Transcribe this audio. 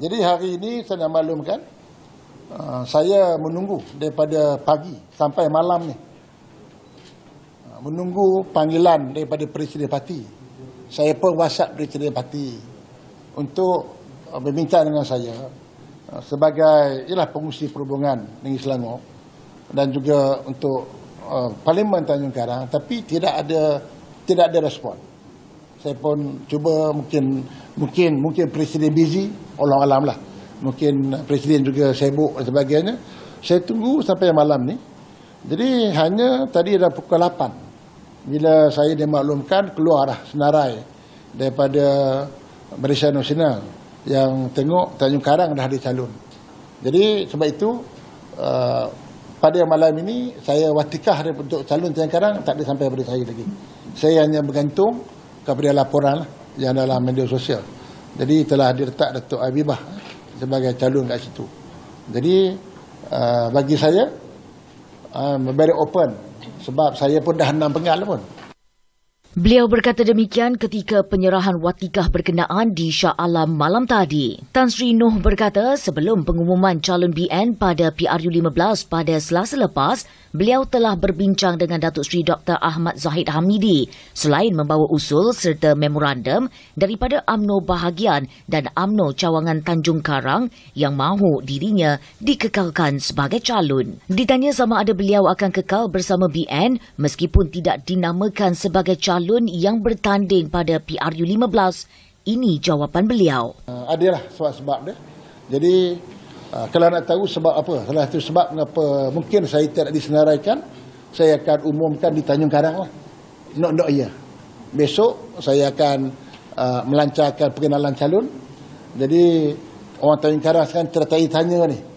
Jadi hari ini saya nak maklumkan ah, saya menunggu daripada pagi sampai malam ni. Ah, menunggu panggilan daripada Presiden Parti. Saya pun WhatsApp Presiden Parti untuk meminta ah, dengan saya sebagai ialah pengusi perhubungan Negeri Selangor dan juga untuk uh, Parlimen Tanjung Karang tapi tidak ada tidak ada respon saya pun cuba mungkin mungkin mungkin presiden busy Allah alam lah mungkin presiden juga sibuk dan sebagainya saya tunggu sampai malam ni jadi hanya tadi dah pukul 8 bila saya dimaklumkan keluar dah senarai daripada Malaysia Nasional yang tengok Tanjung Karang dah dicalon. Jadi sebab itu uh, pada malam ini saya watikah untuk calon Tanjung Karang tak ada sampai pada saya lagi. Saya hanya bergantung kepada laporan lah yang dalam media sosial. Jadi telah diletak Datuk Abibah sebagai calon kat situ. Jadi uh, bagi saya uh, very open sebab saya pun dah enam penggal lah pun. Beliau berkata demikian ketika penyerahan watikah berkenaan di Shah Alam malam tadi. Tan Sri Noh berkata sebelum pengumuman calon BN pada PRU15 pada selasa lepas, beliau telah berbincang dengan Datuk Seri Dr. Ahmad Zahid Hamidi selain membawa usul serta memorandum daripada AMNO Bahagian dan AMNO Cawangan Tanjung Karang yang mahu dirinya dikekalkan sebagai calon. Ditanya sama ada beliau akan kekal bersama BN meskipun tidak dinamakan sebagai calon yang bertanding pada PRU 15, ini jawapan beliau. Ah, Adalah sebab-sebab dia. Jadi Uh, kalau nak tahu sebab apa, salah satu sebab mengapa mungkin saya tidak disenaraikan, saya akan umumkan di Tanjung Karang lah. Not not ya. Besok saya akan uh, melancarkan perkenalan calon. Jadi orang Tanjung Karang sekarang tertanya-tanya ni.